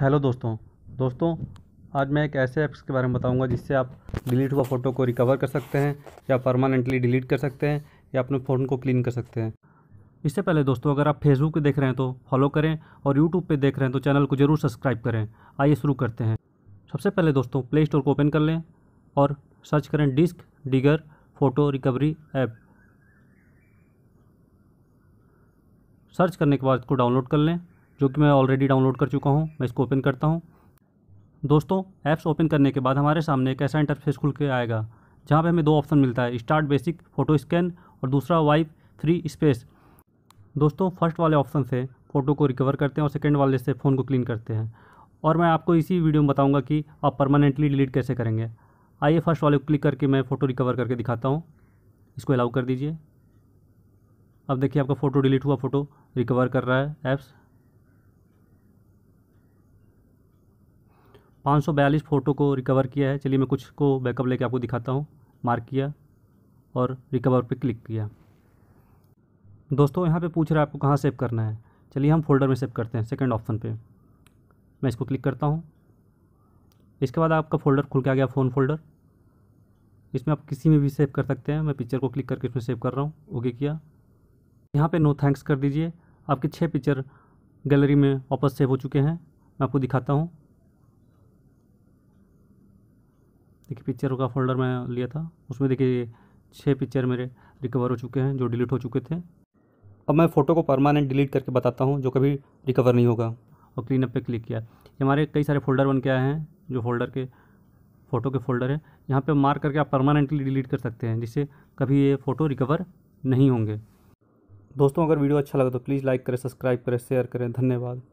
hello दोस्तों दोस्तों आज मैं एक ऐसे ऐप्स के बारे में बताऊंगा जिससे आप डिलीट हुआ फ़ोटो को रिकवर कर सकते हैं या परमानेंटली डिलीट कर सकते हैं या अपने फ़ोन को क्लीन कर सकते हैं इससे पहले दोस्तों अगर आप फेसबुक पे देख रहे हैं तो फॉलो करें और यूट्यूब पे देख रहे हैं तो चैनल को ज़रूर सब्सक्राइब करें आइए शुरू करते हैं सबसे पहले दोस्तों प्ले स्टोर को ओपन कर लें और सर्च करें DiskDigger photo recovery app search करने के बाद इसको डाउनलोड कर लें जो कि मैं ऑलरेडी डाउनलोड कर चुका हूँ मैं इसको ओपन करता हूँ दोस्तों ऐप्स ओपन करने के बाद हमारे सामने एक ऐसा इंटरफेस खुल के आएगा जहाँ पे हमें दो ऑप्शन मिलता है स्टार्ट बेसिक फ़ोटो स्कैन और दूसरा वाइप फ्री स्पेस दोस्तों फर्स्ट वाले ऑप्शन से फ़ोटो को रिकवर करते हैं और सेकेंड वाले से फ़ोन को क्लीन करते हैं और मैं आपको इसी वीडियो में बताऊँगा कि आप परमानेंटली डिलीट कैसे करेंगे आइए फर्स्ट वाले को क्लिक करके मैं फ़ोटो रिकवर करके दिखाता हूँ इसको अलाउ कर दीजिए अब देखिए आपका फ़ोटो डिलीट हुआ फ़ोटो रिकवर कर रहा है ऐप्स 542 फ़ोटो को रिकवर किया है चलिए मैं कुछ को बैकअप लेके आपको दिखाता हूँ मार्क किया और रिकवर पे क्लिक किया दोस्तों यहाँ पे पूछ रहा है आपको कहाँ सेव करना है चलिए हम फोल्डर में सेव करते हैं सेकंड ऑप्शन पे मैं इसको क्लिक करता हूँ इसके बाद आपका फ़ोल्डर खुल के आ गया फ़ोन फोल्डर इसमें आप किसी में भी सेव कर सकते हैं मैं पिक्चर को क्लिक करके इसमें सेव कर रहा हूँ ओके किया यहाँ पर नो थैंक्स कर दीजिए आपके छः पिक्चर गैलरी में वापस सेव हो चुके हैं मैं आपको दिखाता हूँ देखिए पिक्चरों का फोल्डर मैं लिया था उसमें देखिए छः पिक्चर मेरे रिकवर हो चुके हैं जो डिलीट हो चुके थे अब मैं फ़ोटो को परमानेंट डिलीट करके बताता हूँ जो कभी रिकवर नहीं होगा और क्लीन अप पे क्लिक किया ये हमारे कई सारे फोल्डर बन के आए हैं जो फोल्डर के फ़ोटो के फोल्डर है यहाँ पे मार्क करके आप परमानेंटली डिलीट कर सकते हैं जिससे कभी ये फ़ोटो रिकवर नहीं होंगे दोस्तों अगर वीडियो अच्छा लगा तो प्लीज़ लाइक करें सब्सक्राइब करें शेयर करें धन्यवाद